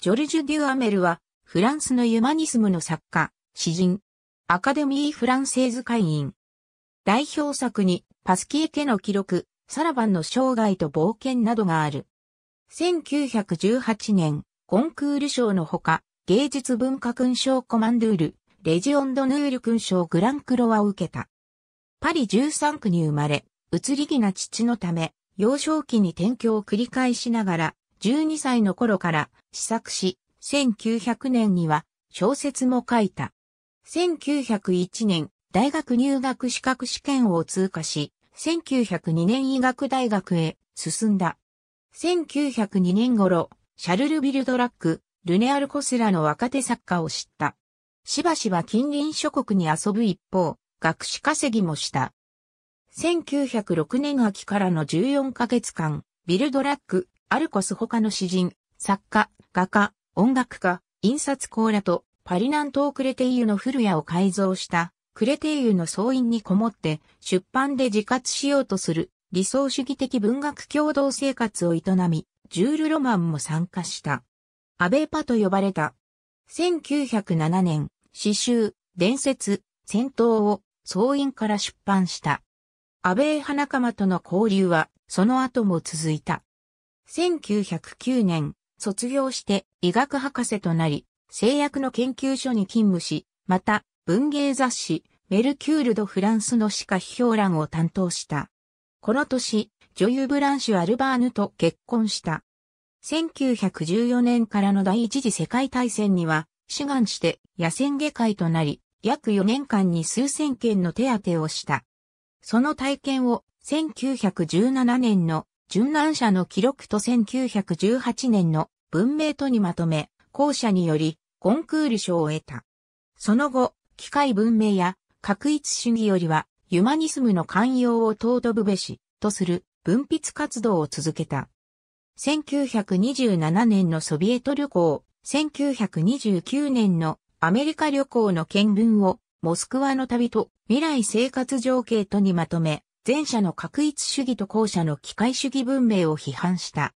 ジョルジュ・デュアメルは、フランスのユマニスムの作家、詩人、アカデミー・フランセーズ会員。代表作に、パスキー家の記録、サラバンの生涯と冒険などがある。1918年、コンクール賞のほか、芸術文化勲章コマンドゥール、レジオンドヌール勲章グランクロワを受けた。パリ13区に生まれ、移り気な父のため、幼少期に転居を繰り返しながら、12歳の頃から試作し、1900年には小説も書いた。1901年、大学入学資格試験を通過し、1902年医学大学へ進んだ。1902年頃、シャルル・ビルドラック、ルネアル・コスラの若手作家を知った。しばしば近隣諸国に遊ぶ一方、学士稼ぎもした。1906年秋からの14ヶ月間、ビルドラック、アルコス他の詩人、作家、画家、音楽家、印刷コーラとパリ南東クレテイユの古屋を改造したクレテイユの総員にこもって出版で自活しようとする理想主義的文学共同生活を営み、ジュール・ロマンも参加した。アベーパと呼ばれた。1907年、詩集、伝説、戦闘を総員から出版した。アベー派仲間との交流はその後も続いた。1909年、卒業して医学博士となり、製薬の研究所に勤務し、また、文芸雑誌、メルキュール・ド・フランスの歯科批評欄を担当した。この年、女優ブランシュ・アルバーヌと結婚した。1914年からの第一次世界大戦には、志願して野戦下界となり、約4年間に数千件の手当てをした。その体験を1917年の殉難者の記録と1918年の文明とにまとめ、後者により、コンクール賞を得た。その後、機械文明や、確一主義よりは、ユマニスムの寛容を尊ぶべし、とする、文筆活動を続けた。1927年のソビエト旅行、1929年のアメリカ旅行の見聞を、モスクワの旅と未来生活情景とにまとめ、前者の確一主義と後者の機械主義文明を批判した。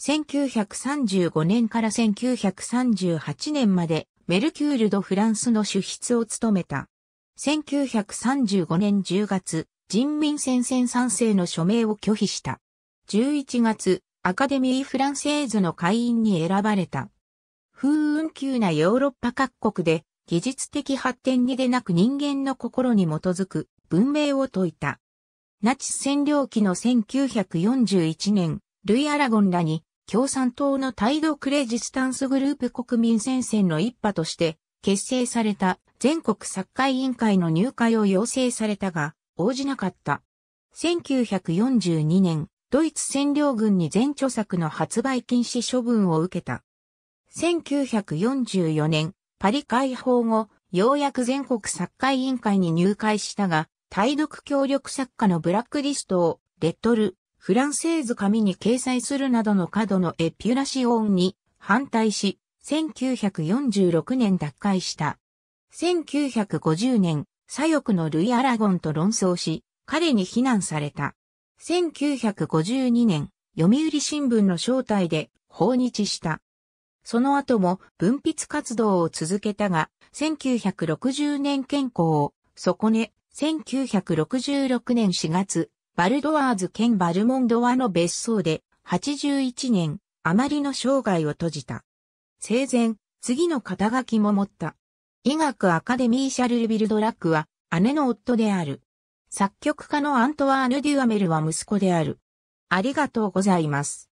1935年から1938年までメルキュール・ド・フランスの主筆を務めた。1935年10月、人民戦線賛成の署名を拒否した。11月、アカデミー・フランセーズの会員に選ばれた。風雲急なヨーロッパ各国で技術的発展にでなく人間の心に基づく文明を説いた。ナチス占領期の1941年、ルイ・アラゴンらに共産党の態度クレジスタンスグループ国民戦線の一派として結成された全国作家委員会の入会を要請されたが応じなかった。1942年、ドイツ占領軍に全著作の発売禁止処分を受けた。1944年、パリ解放後、ようやく全国作家委員会に入会したが、対読協力作家のブラックリストを、レトル、フランセーズ紙に掲載するなどの過度のエピュラシオンに反対し、1946年脱会した。1950年、左翼のルイ・アラゴンと論争し、彼に非難された。1952年、読売新聞の招待で訪日した。その後も文筆活動を続けたが、1960年健康を損ね、1966年4月、バルドワーズ兼バルモンドワの別荘で、81年、あまりの生涯を閉じた。生前、次の肩書きも持った。医学アカデミーシャルル・ビルドラックは、姉の夫である。作曲家のアントワーヌ・デュアメルは息子である。ありがとうございます。